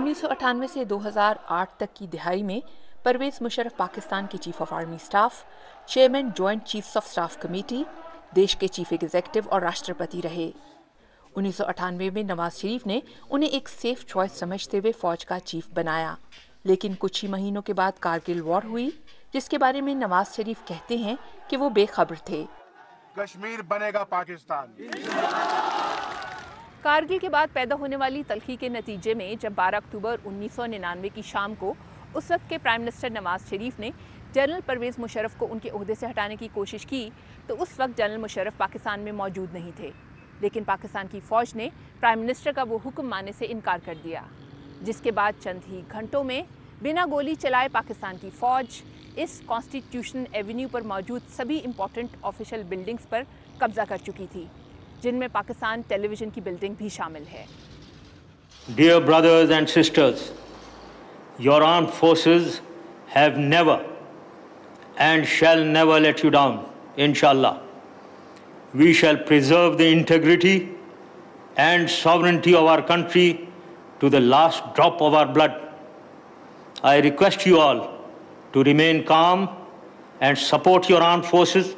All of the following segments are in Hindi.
1998 से 2008 तक की दिहाई में परवेज़ मुशरफ पाकिस्तान के chief of army staff chairman joint chiefs of staff committee देश के चीफ एग्जेक्टिव और राष्ट्रपति रहे उन्नीस में नवाज शरीफ ने उन्हें एक सेफ चॉइस समझते हुए फौज का चीफ बनाया लेकिन कुछ ही महीनों के बाद कारगिल वॉर हुई जिसके बारे में नवाज शरीफ कहते हैं कि वो बेखबर थे कश्मीर बनेगा पाकिस्तान कारगिल के बाद पैदा होने वाली तलखी के नतीजे में जब 12 अक्टूबर 1999 की शाम को उस वक्त के प्राइम मिनिस्टर नवाज शरीफ ने जनरल परवेज़ मुशरफ़ को उनके अहदे से हटाने की कोशिश की तो उस वक्त जनरल मुशरफ़ पाकिस्तान में मौजूद नहीं थे लेकिन पाकिस्तान की फ़ौज ने प्राइम मिनिस्टर का वो हुक्म मानने से इनकार कर दिया जिसके बाद चंद ही घंटों में बिना गोली चलाए पाकिस्तान की फ़ौज इस कॉन्स्टिट्यूशन एवेन्यू पर मौजूद सभी इंपॉर्टेंट ऑफिशियल बिल्डिंग्स पर कब्ज़ा कर चुकी थी जिनमें पाकिस्तान टेलीविजन की बिल्डिंग भी शामिल है dear brothers and sisters your armed forces have never and shall never let you down इनशाला we shall preserve the integrity and sovereignty of our country to the last drop of our blood I request you all to remain calm and support your armed forces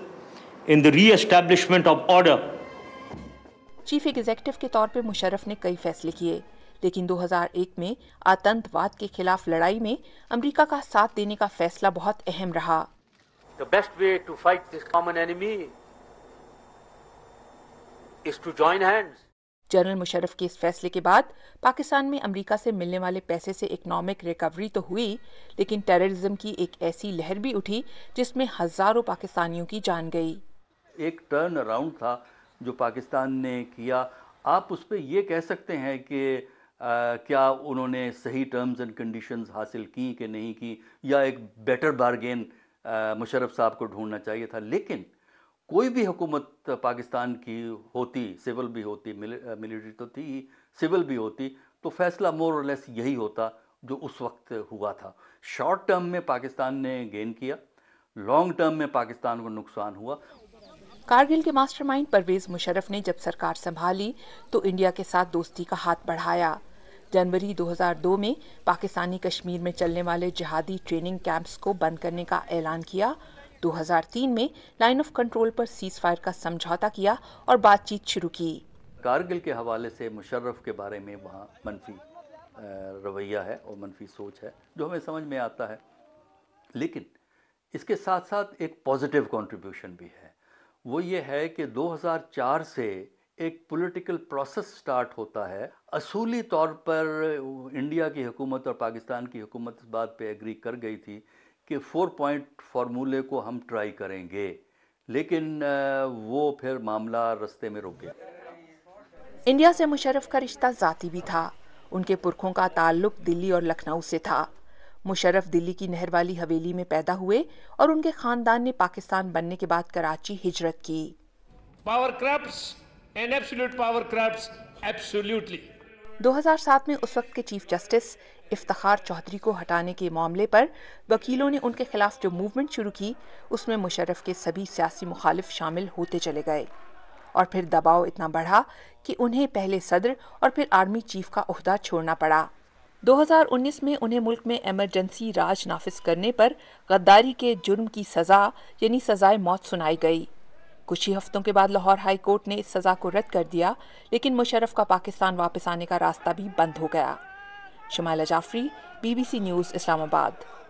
in the reestablishment of order chief executive के तौर पर मुशरफ ने कई फैसले किए लेकिन 2001 में आतंकवाद के खिलाफ लड़ाई में अमेरिका का साथ देने का फैसला बहुत अहम रहा the best way to fight this common enemy is to join hands general Musharraf के इस फैसले के बाद पाकिस्तान में अमेरिका से मिलने वाले पैसे से इकोनॉमिक रिकवरी तो हुई लेकिन टेररिज्म की एक ऐसी लहर भी उठी जिसमें हजारों पाकिस्तानियों की जान गई एक टर्न अराउंड था जो पाकिस्तान ने किया आप उस पर यह कह सकते हैं कि आ, क्या उन्होंने सही टर्म्स एंड कंडीशंस हासिल की कि नहीं की या एक बेटर बारगेन मुशरफ साहब को ढूंढना चाहिए था लेकिन कोई भी हुकूमत पाकिस्तान की होती सिविल भी होती मिलिट्री तो थी ही सिविल भी होती तो फैसला मोर और लेस यही होता जो उस वक्त हुआ था शॉर्ट टर्म में पाकिस्तान ने गेन किया लॉन्ग टर्म में पाकिस्तान को नुकसान हुआ कारगिल के मास्टरमाइंड परवेज मुशर्रफ ने जब सरकार संभाली तो इंडिया के साथ दोस्ती का हाथ बढ़ाया जनवरी 2002 में पाकिस्तानी कश्मीर में चलने वाले जिहादी ट्रेनिंग कैंप्स को बंद करने का ऐलान किया 2003 में लाइन ऑफ कंट्रोल पर सीज फायर का समझौता किया और बातचीत शुरू की कारगिल के हवाले से मुशर्रफ के बारे में वहाँ मनफी रवैया है और मनफी सोच है जो हमें समझ में आता है लेकिन इसके साथ साथ एक पॉजिटिव कंट्रीब्यूशन भी है वो ये है कि 2004 से एक पॉलिटिकल प्रोसेस स्टार्ट होता है असूली तौर पर इंडिया की हुकूमत और पाकिस्तान की हुकूमत इस बात पे एग्री कर गई थी कि फोर पॉइंट फार्मूले को हम ट्राई करेंगे लेकिन वो फिर मामला रस्ते में रुक गया इंडिया से मुशरफ का रिश्ता ज़ाती भी था उनके पुरखों का ताल्लुक दिल्ली और लखनऊ से था मुशरफ दिल्ली की नहर वाली हवेली में पैदा हुए और उनके खानदान ने पाकिस्तान बनने के बाद कराची हिजरत की power corrupts and absolute power corrupts absolutely 2007 में उस वक्त के चीफ जस्टिस इफ्तार चौधरी को हटाने के मामले पर वकीलों ने उनके खिलाफ जो मूवमेंट शुरू की उसमें मुशरफ के सभी सियासी मुखालिफ शामिल होते चले गए और फिर दबाव इतना बढ़ा कि उन्हें पहले सदर और फिर आर्मी चीफ का अहदा छोड़ना पड़ा 2019 में उन्हें मुल्क में एमरजेंसी राज नाफिज करने पर गद्दारी के जुर्म की सज़ा यानी सज़ाए मौत सुनाई गई कुछ ही हफ्तों के बाद लाहौर हाई कोर्ट ने इस सज़ा को रद्द कर दिया लेकिन मुशरफ का पाकिस्तान वापस आने का रास्ता भी बंद हो गया शुमाला जाफरी बीबीसी न्यूज़ इस्लामाबाद